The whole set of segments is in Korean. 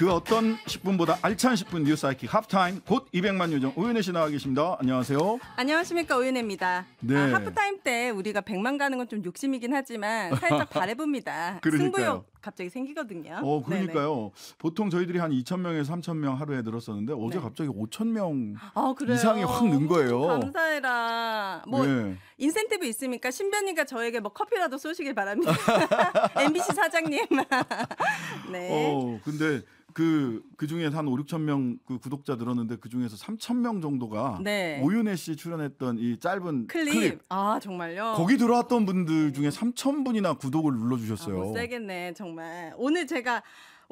그 어떤 10분보다 알찬 10분 뉴스 아이킥 하프타임 곧 200만 요정 오윤혜 씨 나와 계십니다. 안녕하세요. 안녕하십니까 오윤혜입니다. 네. 아, 하프타임 때 우리가 100만 가는 건 좀 욕심이긴 하지만 살짝 바래봅니다. 승부욕 갑자기 생기거든요. 어, 그러니까요. 네네. 보통 저희들이 한 2,000명에서 3,000명 하루에 늘었었는데 어제 네. 갑자기 5,000명 아, 이상이 확 는 거예요. 감사해라. 뭐 네. 인센티브 있습니까? 신변이가 저에게 뭐 커피라도 쏘시길 바랍니다. MBC 사장님. 네. 어, 근데 그, 그중에한 5, 6천 명 그 구독자 들었는데 그 중에서 3천 그 그 명 정도가 네. 오윤혜 씨 출연했던 이 짧은 클립. 클립. 아, 정말요? 거기 들어왔던 분들 네. 중에 3천 분이나 구독을 눌러주셨어요. 아, 뭐 세겠네, 정말. 오늘 제가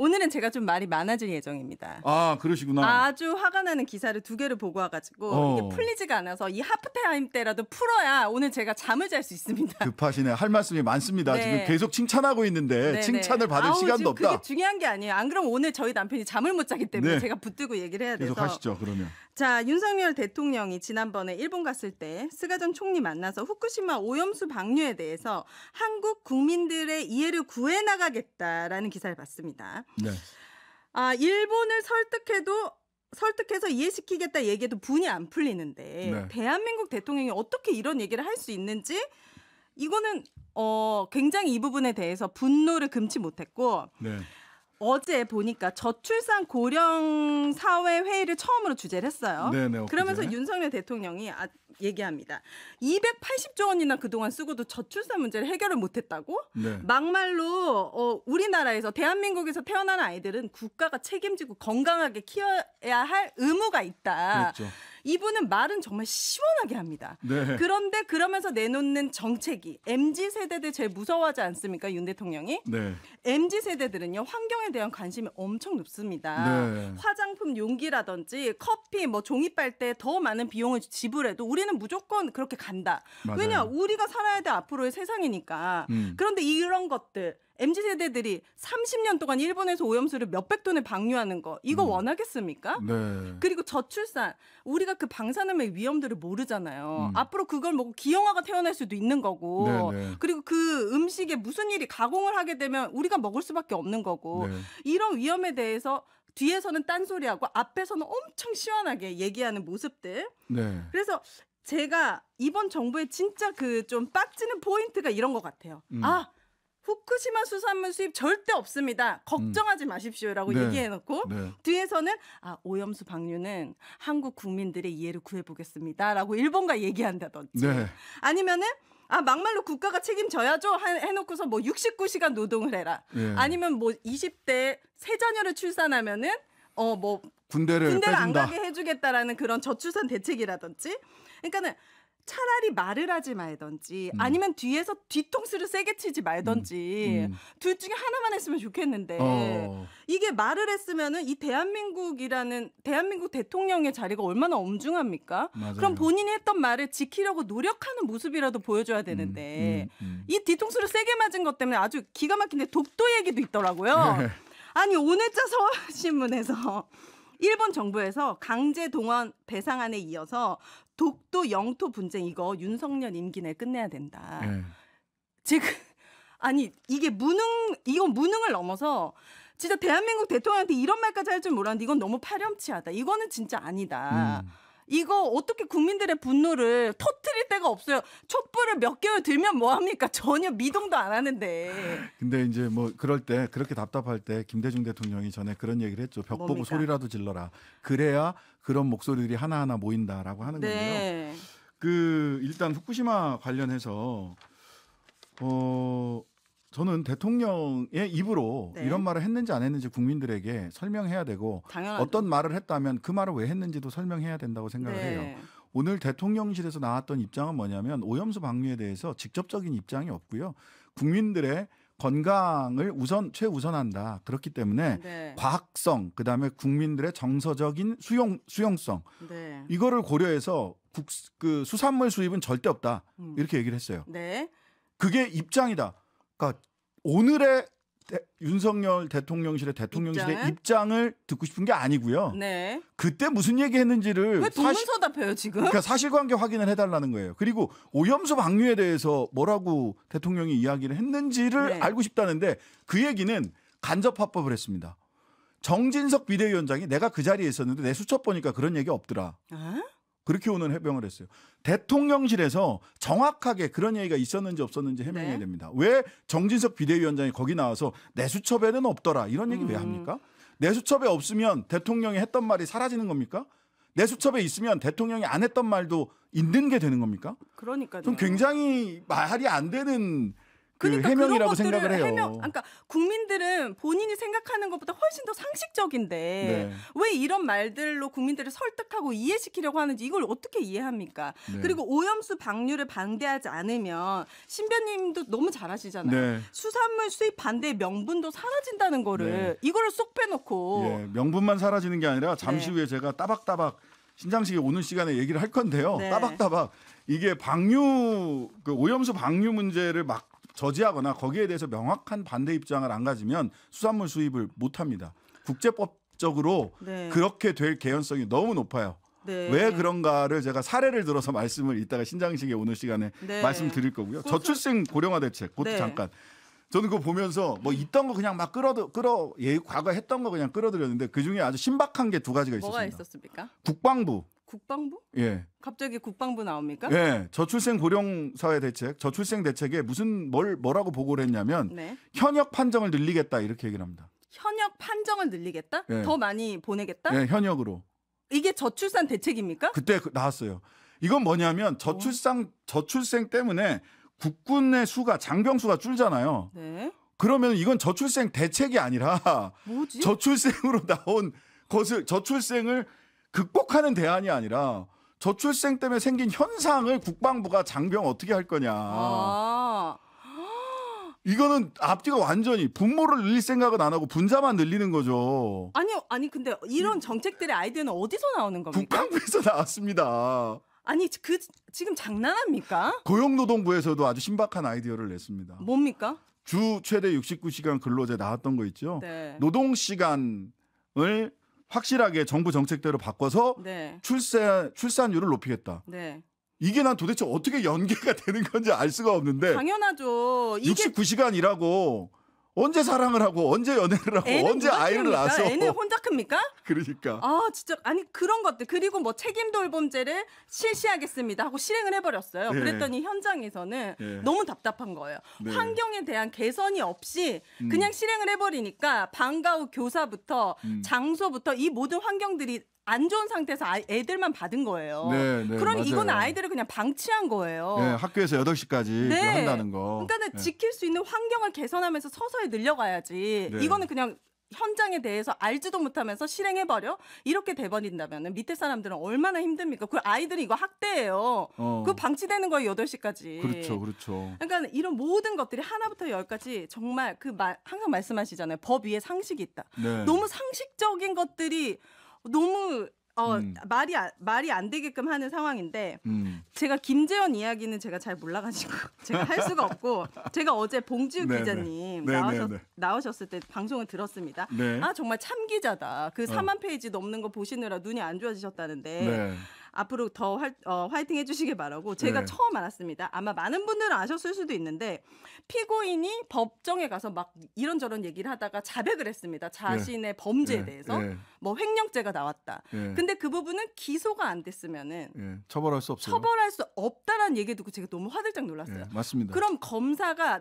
오늘은 제가 좀 말이 많아질 예정입니다. 아 그러시구나. 아주 화가 나는 기사를 두 개를 보고 와가지고 어. 이게 풀리지가 않아서 이 하프타임 때라도 풀어야 오늘 제가 잠을 잘 수 있습니다. 급하시네. 할 말씀이 많습니다. 네. 지금 계속 칭찬하고 있는데 네네. 네. 칭찬을 받을 아우, 시간도 없다. 그게 중요한 게 아니에요. 안그러면 오늘 저희 남편이 잠을 못 자기 때문에 네. 제가 붙들고 얘기를 해야 돼서. 계속 하시죠 그러면. 자 윤석열 대통령이 지난번에 일본 갔을 때 스가 전 총리 만나서 후쿠시마 오염수 방류에 대해서 한국 국민들의 이해를 구해 나가겠다라는 기사를 봤습니다. 네. 아, 일본을 설득해도 설득해서 이해시키겠다 얘기해도 분이 안 풀리는데 네. 대한민국 대통령이 어떻게 이런 얘기를 할 수 있는지 이거는 어 굉장히 이 부분에 대해서 분노를 금치 못했고 네. 어제 보니까 저출산 고령 사회 회의를 처음으로 주제를 했어요. 네네, 네, 그러면서 윤석열 대통령이 아, 얘기합니다. 280조 원이나 그동안 쓰고도 저출산 문제를 해결을 못했다고? 네. 막말로 어, 우리나라에서 대한민국에서 태어난 아이들은 국가가 책임지고 건강하게 키워야 할 의무가 있다. 그렇죠. 이분은 말은 정말 시원하게 합니다. 네. 그런데 그러면서 내놓는 정책이 MZ 세대들 제일 무서워하지 않습니까 윤 대통령이? 네. MZ 세대들은요 환경에 대한 관심이 엄청 높습니다. 네. 화장품 용기라든지 커피, 뭐 종이 빨대 더 많은 비용을 지불해도 우리는 무조건 그렇게 간다. 맞아요. 왜냐 우리가 살아야 될 앞으로의 세상이니까. 음. 그런데 이런 것들 MZ 세대들이 30년 동안 일본에서 오염수를 몇백 톤을 방류하는 거 이거 음. 원하겠습니까? 네. 그리고 저출산 우리가 그 방사능의 위험들을 모르잖아요. 음. 앞으로 그걸 먹고 뭐 기형아가 태어날 수도 있는 거고. 네네. 네. 그리고 그 음식에 무슨 일이 가공을 하게 되면 우리가 하나 먹을 수밖에 없는 거고 네. 이런 위험에 대해서 뒤에서는 딴소리하고 앞에서는 엄청 시원하게 얘기하는 모습들. 네. 그래서 제가 이번 정부의 진짜 그 좀빡지는 포인트가 이런 것 같아요. 음. 아 후쿠시마 수산물 수입 절대 없습니다. 걱정하지 음. 마십시오라고 네. 얘기해놓고 네. 뒤에서는 아 오염수 방류는 한국 국민들의 이해를 구해보겠습니다라고 일본과 얘기한다든지 네. 아니면은 아 막말로 국가가 책임져야죠 해놓고서 뭐 69시간 노동을 해라. 예. 아니면 뭐 20대 세 자녀를 출산하면은 어뭐 군대를 군대를 빼준다. 안 가게 해주겠다라는 그런 저출산 대책이라든지. 그러니까는 차라리 말을 하지 말던지 음. 아니면 뒤에서 뒤통수를 세게 치지 말던지 음. 음. 둘 중에 하나만 했으면 좋겠는데 어. 이게 말을 했으면은 이 대한민국이라는 대한민국 대통령의 자리가 얼마나 엄중합니까? 맞아요. 그럼 본인이 했던 말을 지키려고 노력하는 모습이라도 보여줘야 되는데 음, 음, 음. 이 뒤통수를 세게 맞은 것 때문에 아주 기가 막힌데 독도 얘기도 있더라고요. 네. 아니 오늘자 서울신문에서 일본 정부에서 강제 동원 배상안에 이어서 독도 영토 분쟁 이거 윤석열 임기 내 끝내야 된다. 네. 지금 아니 이게 무능 이거 무능을 넘어서 진짜 대한민국 대통령한테 이런 말까지 할 줄 몰랐는데 이건 너무 파렴치하다. 이거는 진짜 아니다. 음. 이거 어떻게 국민들의 분노를 터트릴 데가 없어요. 촛불을 몇 개월 들면 뭐 합니까? 전혀 미동도 안 하는데. 근데 이제 뭐 그럴 때 그렇게 답답할 때 김대중 대통령이 전에 그런 얘기를 했죠. 벽 뭡니까? 보고 소리라도 질러라. 그래야 그런 목소리들이 하나하나 모인다라고 하는 네. 건데요. 그 일단 후쿠시마 관련해서 어 저는 대통령의 입으로 네. 이런 말을 했는지 안 했는지 국민들에게 설명해야 되고 당연하죠. 어떤 말을 했다면 그 말을 왜 했는지도 설명해야 된다고 생각을 네. 해요. 오늘 대통령실에서 나왔던 입장은 뭐냐면 오염수 방류에 대해서 직접적인 입장이 없고요. 국민들의 건강을 우선 최우선한다. 그렇기 때문에 네. 과학성, 그다음에 국민들의 정서적인 수용 수용성 네. 이거를 고려해서 국, 그 수산물 수입은 절대 없다. 음. 이렇게 얘기를 했어요. 네. 그게 입장이다. 그러니까 오늘의 대, 윤석열 대통령실의 대통령실의 입장을? 입장을 듣고 싶은 게 아니고요. 네. 그때 무슨 얘기했는지를 왜 동문서답해요 지금? 그러니까 사실관계 확인을 해달라는 거예요. 그리고 오염수 방류에 대해서 뭐라고 대통령이 이야기를 했는지를 네. 알고 싶다는데 그 얘기는 간접합법을 했습니다. 정진석 비대위원장이 내가 그 자리에 있었는데 내 수첩 보니까 그런 얘기 없더라. 에? 아. 그렇게 오늘 해명을 했어요. 대통령실에서 정확하게 그런 얘기가 있었는지 없었는지 해명해야 네. 됩니다. 왜 정진석 비대위원장이 거기 나와서 내수첩에는 없더라 이런 얘기 음. 왜 합니까? 내수첩에 없으면 대통령이 했던 말이 사라지는 겁니까? 내수첩에 있으면 대통령이 안 했던 말도 있는 게 되는 겁니까? 그러니까요. 좀 굉장히 말이 안 되는 그 그러니까 해명이라고 생각을 해요. 해명, 그러니까 국민들은 본인이 생각하는 것보다 훨씬 더 상식적인데 네. 왜 이런 말들로 국민들을 설득하고 이해시키려고 하는지 이걸 어떻게 이해합니까? 네. 그리고 오염수 방류를 반대하지 않으면 신변님도 너무 잘아시잖아요 네. 수산물 수입 반대 명분도 사라진다는 거를 네. 이거를 쏙 빼놓고 예, 명분만 사라지는 게 아니라 잠시 네. 후에 제가 따박따박 신장식이 오는 시간에 얘기를 할 건데요. 네. 따박따박 이게 방류 그 오염수 방류 문제를 막 저지하거나 거기에 대해서 명확한 반대 입장을 안 가지면 수산물 수입을 못 합니다. 국제법적으로 네. 그렇게 될 개연성이 너무 높아요. 네. 왜 그런가를 제가 사례를 들어서 말씀을 이따가 신장식에 오는 시간에 네. 말씀드릴 거고요. 저출생 고령화 대책, 그것도 네. 잠깐. 저는 그거 보면서 뭐 있던 거 그냥 막 끌어 끌어 예 과거 했던 거 그냥 끌어들였는데 그 중에 아주 신박한 게 두 가지가 있었습니다. 뭐가 있었습니까? 국방부 국방부? 예. 갑자기 국방부 나옵니까? 예. 저출생 고령 사회 대책, 저출생 대책에 무슨 뭘 뭐라고 보고를 했냐면 네. 현역 판정을 늘리겠다 이렇게 얘기를 합니다. 현역 판정을 늘리겠다? 예. 더 많이 보내겠다? 예, 현역으로. 이게 저출산 대책입니까? 그때 그 나왔어요. 이건 뭐냐면 저출산 오. 저출생 때문에 국군의 수가 장병 수가 줄잖아요. 네. 그러면 이건 저출생 대책이 아니라 뭐지? 저출생으로 나온 것을 저출생을 극복하는 대안이 아니라 저출생 때문에 생긴 현상을 국방부가 장병 어떻게 할 거냐. 아. 이거는 앞뒤가 완전히 분모를 늘릴 생각은 안 하고 분자만 늘리는 거죠. 아니 아니 근데 이런 정책들의 아이디어는 어디서 나오는 겁니까? 국방부에서 나왔습니다. 아니 그 지금 장난합니까? 고용노동부에서도 아주 신박한 아이디어를 냈습니다. 뭡니까? 주 최대 69시간 근로제 나왔던 거 있죠. 네. 노동 시간을 확실하게 정부 정책대로 바꿔서 네. 출산 출산율을 높이겠다. 네. 이게 난 도대체 어떻게 연계가 되는 건지 알 수가 없는데 당연하죠. 이게... 69시간 이라고 언제 사랑을 하고 언제 연애를 하고 언제 아이를 낳았어? 애는 혼자 큽니까? 그러니까. 아 진짜 아니 그런 것들 그리고 뭐 책임 돌봄제를 실시하겠습니다 하고 실행을 해버렸어요. 네. 그랬더니 현장에서는 네. 너무 답답한 거예요. 네. 환경에 대한 개선이 없이 음. 그냥 실행을 해버리니까 방과 후 교사부터 음. 장소부터 이 모든 환경들이 안 좋은 상태에서 아이, 애들만 받은 거예요. 네, 네, 그러니 이건 아이들을 그냥 방치한 거예요. 네, 학교에서 8시까지 네. 한다는 거. 그러니까는 네. 지킬 수 있는 환경을 개선하면서 서서히 늘려가야지. 네. 이거는 그냥 현장에 대해서 알지도 못하면서 실행해버려? 이렇게 돼버린다면 밑에 사람들은 얼마나 힘듭니까? 그 아이들이 이거 학대예요. 어. 그 방치되는 거예요, 8시까지. 그렇죠, 그렇죠. 그러니까 이런 모든 것들이 하나부터 열까지 정말 그 말, 항상 말씀하시잖아요. 법 위에 상식이 있다. 네. 너무 상식적인 것들이 너무 어, 음. 말이 말이 안 되게끔 하는 상황인데 음. 제가 김재현 이야기는 제가 잘 몰라가지고 제가 할 수가 없고 제가 어제 봉지욱 네, 네. 기자님 네, 나오셨, 나오셨을 때 방송을 들었습니다. 네. 아 정말 참 기자다. 그 4만 어. 페이지 넘는 거 보시느라 눈이 안 좋아지셨다는데. 네. 앞으로 더 활, 어, 화이팅 해주시길 바라고 네. 제가 네. 처음 알았습니다. 아마 많은 분들은 아셨을 수도 있는데 피고인이 법정에 가서 막 이런저런 얘기를 하다가 자백을 했습니다. 네. 자신의 네. 범죄에 네. 대해서 네. 뭐 횡령죄가 나왔다. 근데 그 부분은 기소가 안 됐으면은 처벌할 수 없어요. 처벌할 수 없다라는 얘기 듣고 제가 너무 화들짝 놀랐어요. 맞습니다. 그럼 검사가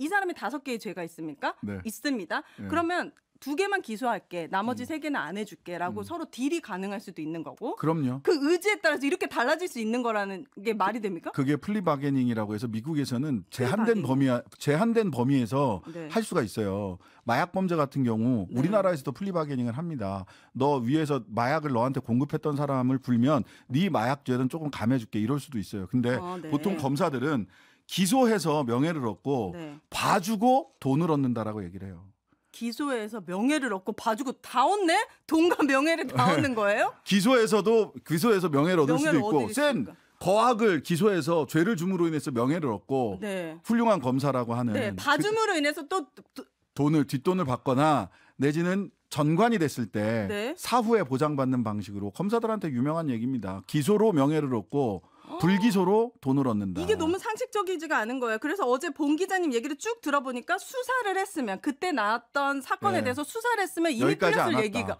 이 사람이 다섯 개의 죄가 있습니까? 있습니다. 그러면 두 개만 기소할게. 나머지 음. 세 개는 안 해줄게라고 음. 서로 딜이 가능할 수도 있는 거고. 그럼요. 그 의지에 따라서 이렇게 달라질 수 있는 거라는 게 말이 됩니까? 그게 플리바게닝이라고 해서 미국에서는 제한된 범위 제한된 범위에서 네. 할 수가 있어요. 마약 범죄 같은 경우 네. 우리나라에서도 네. 플리바게닝을 합니다. 너 위에서 마약을 너한테 공급했던 사람을 불면 네 마약죄는 조금 감해줄게 이럴 수도 있어요. 근데 어, 네. 보통 검사들은 기소해서 명예를 얻고 네. 봐주고 돈을 얻는다라고 얘기를 해요. 기소에서 명예를 얻고 봐주고 다 얻네? 돈과 명예를 다 얻는 거예요? 기소에서도 기소에서 명예를 얻을 명예를 수도 있고 센 거학을 기소해서 죄를 줌으로 인해서 명예를 얻고 네. 훌륭한 검사라고 하는 네, 그 봐줌으로 그, 인해서 또 돈을 뒷돈을 받거나 내지는 전관이 됐을 때 네. 사후에 보장받는 방식으로 검사들한테 유명한 얘기입니다. 기소로 명예를 얻고 불기소로 돈을 얻는다. 이게 너무 상식적이지가 않은 거예요. 그래서 어제 본 기자님 얘기를 쭉 들어보니까 수사를 했으면 그때 나왔던 사건에 네. 대해서 수사를 했으면 이미 끌렸을 얘기가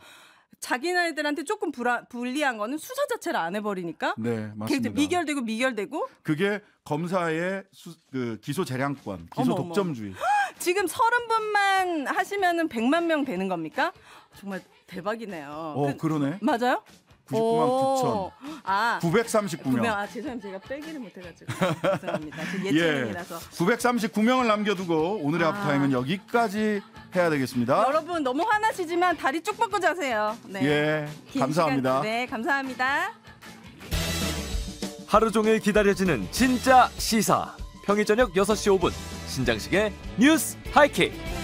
자기네들한테 조금 불안, 불리한 거는 수사 자체를 안 해버리니까 네, 맞습니다. 미결되고 미결되고 그게 검사의 수, 그 기소 재량권, 기소 어머 독점주의. 지금 서른 분만 하시면은 백만 명 되는 겁니까? 정말 대박이네요. 어, 그, 그러네. 맞아요? 99만 9천. 아, 939명. 아, 죄송합니다. 제가 빼기를 못해가지고. 죄송합니다. 예체이라서 예, 939명을 남겨두고 오늘의 아. 프타임은 여기까지 해야 되겠습니다. 여러분 너무 화나시지만 다리 쭉 뻗고 자세요. 네. 예, 감사합니다. 시간, 네, 감사합니다. 하루 종일 기다려지는 진짜 시사. 평일 저녁 6시 5분 신장식의 뉴스 하이킥.